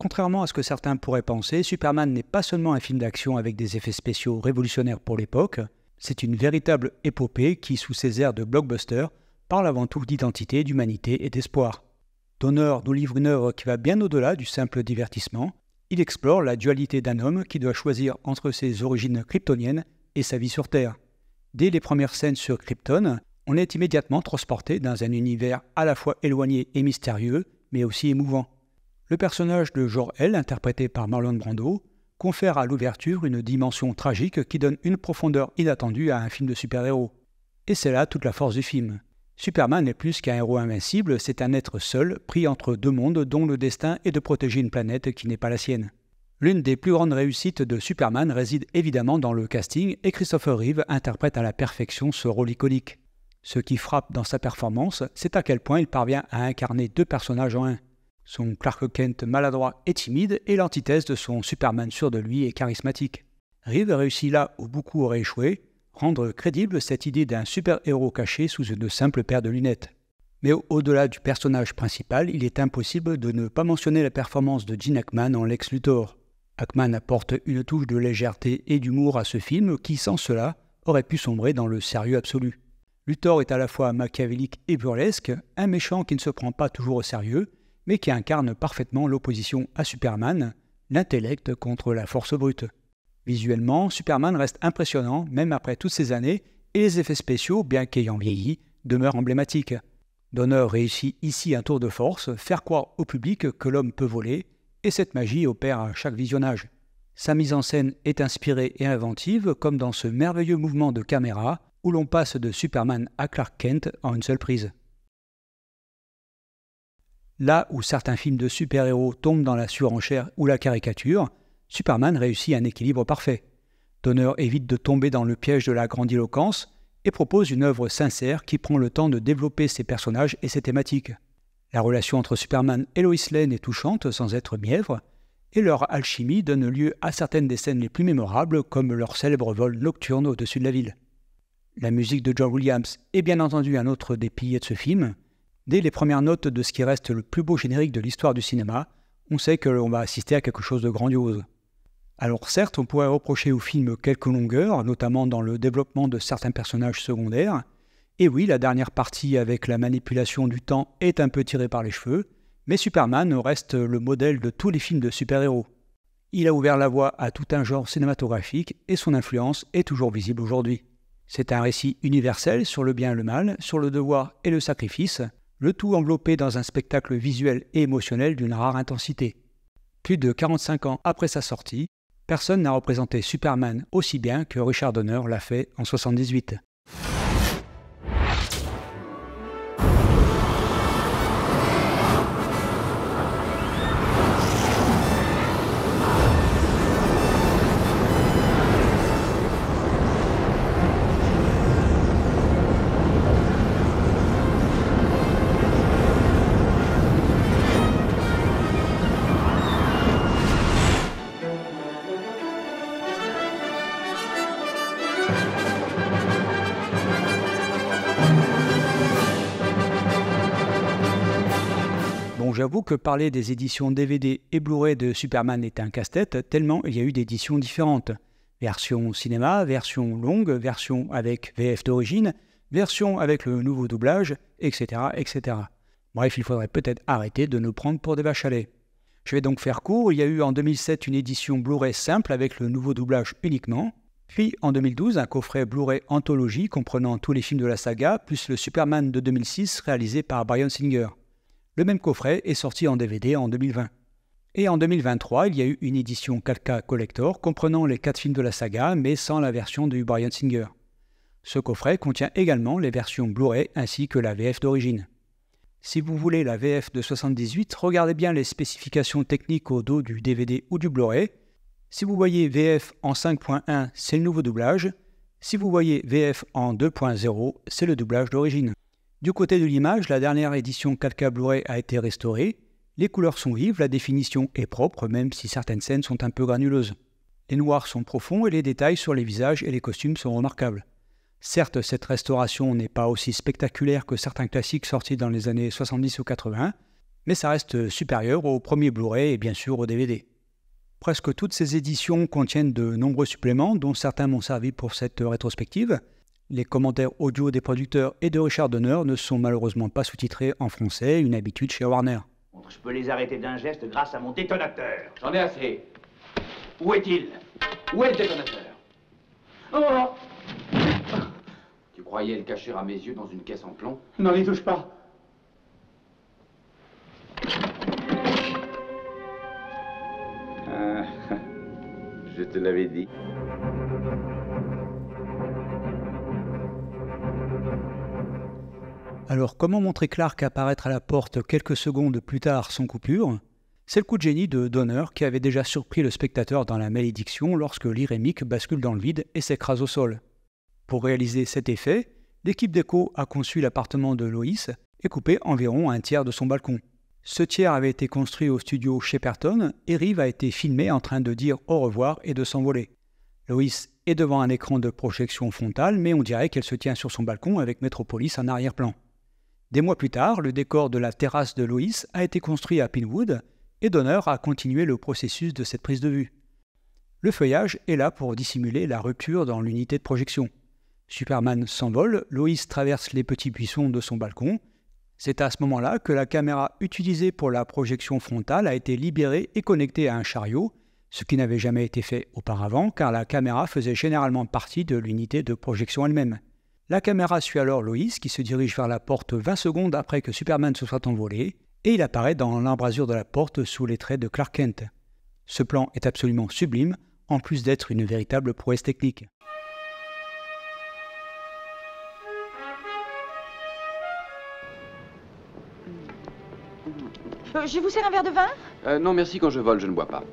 Contrairement à ce que certains pourraient penser, Superman n'est pas seulement un film d'action avec des effets spéciaux révolutionnaires pour l'époque, c'est une véritable épopée qui, sous ses airs de blockbuster, parle avant tout d'identité, d'humanité et d'espoir. Donner nous livre une œuvre qui va bien au-delà du simple divertissement. Il explore la dualité d'un homme qui doit choisir entre ses origines kryptoniennes et sa vie sur Terre. Dès les premières scènes sur Krypton, on est immédiatement transporté dans un univers à la fois éloigné et mystérieux, mais aussi émouvant. Le personnage de Jor-El, interprété par Marlon Brando, confère à l'ouverture une dimension tragique qui donne une profondeur inattendue à un film de super-héros. Et c'est là toute la force du film. Superman n'est plus qu'un héros invincible, c'est un être seul, pris entre deux mondes dont le destin est de protéger une planète qui n'est pas la sienne. L'une des plus grandes réussites de Superman réside évidemment dans le casting et Christopher Reeve interprète à la perfection ce rôle iconique. Ce qui frappe dans sa performance, c'est à quel point il parvient à incarner deux personnages en un son Clark Kent maladroit et timide est l'antithèse de son Superman sûr de lui et charismatique. Reeve réussit là où beaucoup auraient échoué, rendre crédible cette idée d'un super-héros caché sous une simple paire de lunettes. Mais au-delà du personnage principal, il est impossible de ne pas mentionner la performance de Gene Hackman en Lex Luthor. Hackman apporte une touche de légèreté et d'humour à ce film qui, sans cela, aurait pu sombrer dans le sérieux absolu. Luthor est à la fois machiavélique et burlesque, un méchant qui ne se prend pas toujours au sérieux, mais qui incarne parfaitement l'opposition à Superman, l'intellect contre la force brute. Visuellement, Superman reste impressionnant même après toutes ces années, et les effets spéciaux, bien qu'ayant vieilli, demeurent emblématiques. Donner réussit ici un tour de force, faire croire au public que l'homme peut voler, et cette magie opère à chaque visionnage. Sa mise en scène est inspirée et inventive, comme dans ce merveilleux mouvement de caméra où l'on passe de Superman à Clark Kent en une seule prise. Là où certains films de super-héros tombent dans la surenchère ou la caricature, Superman réussit un équilibre parfait. Donner évite de tomber dans le piège de la grandiloquence et propose une œuvre sincère qui prend le temps de développer ses personnages et ses thématiques. La relation entre Superman et Lois Lane est touchante sans être mièvre, et leur alchimie donne lieu à certaines des scènes les plus mémorables, comme leur célèbre vol nocturne au-dessus de la ville. La musique de John Williams est bien entendu un autre des piliers de ce film, Dès les premières notes de ce qui reste le plus beau générique de l'histoire du cinéma, on sait que l'on va assister à quelque chose de grandiose. Alors certes, on pourrait reprocher au film quelques longueurs, notamment dans le développement de certains personnages secondaires. Et oui, la dernière partie avec la manipulation du temps est un peu tirée par les cheveux, mais Superman reste le modèle de tous les films de super-héros. Il a ouvert la voie à tout un genre cinématographique et son influence est toujours visible aujourd'hui. C'est un récit universel sur le bien et le mal, sur le devoir et le sacrifice, le tout enveloppé dans un spectacle visuel et émotionnel d'une rare intensité. Plus de 45 ans après sa sortie, personne n'a représenté Superman aussi bien que Richard Donner l'a fait en 78. j'avoue que parler des éditions DVD et Blu-ray de Superman est un casse-tête, tellement il y a eu d'éditions différentes. Version cinéma, version longue, version avec VF d'origine, version avec le nouveau doublage, etc. etc. Bref, il faudrait peut-être arrêter de nous prendre pour des vaches à lait. Je vais donc faire court, il y a eu en 2007 une édition Blu-ray simple avec le nouveau doublage uniquement, puis en 2012 un coffret Blu-ray anthologie comprenant tous les films de la saga, plus le Superman de 2006 réalisé par Brian Singer. Le même coffret est sorti en DVD en 2020. Et en 2023, il y a eu une édition 4K Collector comprenant les 4 films de la saga mais sans la version de Brian Singer. Ce coffret contient également les versions Blu-ray ainsi que la VF d'origine. Si vous voulez la VF de 78, regardez bien les spécifications techniques au dos du DVD ou du Blu-ray. Si vous voyez VF en 5.1, c'est le nouveau doublage. Si vous voyez VF en 2.0, c'est le doublage d'origine. Du côté de l'image, la dernière édition 4K Blu-ray a été restaurée. Les couleurs sont vives, la définition est propre, même si certaines scènes sont un peu granuleuses. Les noirs sont profonds et les détails sur les visages et les costumes sont remarquables. Certes, cette restauration n'est pas aussi spectaculaire que certains classiques sortis dans les années 70 ou 80, mais ça reste supérieur au premier Blu-ray et bien sûr au DVD. Presque toutes ces éditions contiennent de nombreux suppléments, dont certains m'ont servi pour cette rétrospective. Les commentaires audio des producteurs et de Richard Donner ne sont malheureusement pas sous-titrés en français, une habitude chez Warner. Je peux les arrêter d'un geste grâce à mon détonateur. J'en ai assez. Où est-il Où est le détonateur Oh Tu croyais le cacher à mes yeux dans une caisse en plomb N'en les touche pas. Euh, je te l'avais dit. Alors comment montrer Clark apparaître à la porte quelques secondes plus tard sans coupure C'est le coup de génie de Donner qui avait déjà surpris le spectateur dans la malédiction lorsque l'irémique bascule dans le vide et s'écrase au sol. Pour réaliser cet effet, l'équipe d'écho a conçu l'appartement de Loïs et coupé environ un tiers de son balcon. Ce tiers avait été construit au studio Shepperton et Rive a été filmé en train de dire au revoir et de s'envoler. Loïs est devant un écran de projection frontale, mais on dirait qu'elle se tient sur son balcon avec Metropolis en arrière-plan. Des mois plus tard, le décor de la terrasse de Loïs a été construit à Pinwood et Donner a continué le processus de cette prise de vue. Le feuillage est là pour dissimuler la rupture dans l'unité de projection. Superman s'envole, Loïs traverse les petits buissons de son balcon. C'est à ce moment-là que la caméra utilisée pour la projection frontale a été libérée et connectée à un chariot, ce qui n'avait jamais été fait auparavant car la caméra faisait généralement partie de l'unité de projection elle-même. La caméra suit alors Loïs qui se dirige vers la porte 20 secondes après que Superman se soit envolé, et il apparaît dans l'embrasure de la porte sous les traits de Clark Kent. Ce plan est absolument sublime, en plus d'être une véritable prouesse technique. Euh, je vous sers un verre de vin euh, Non, merci, quand je vole, je ne bois pas.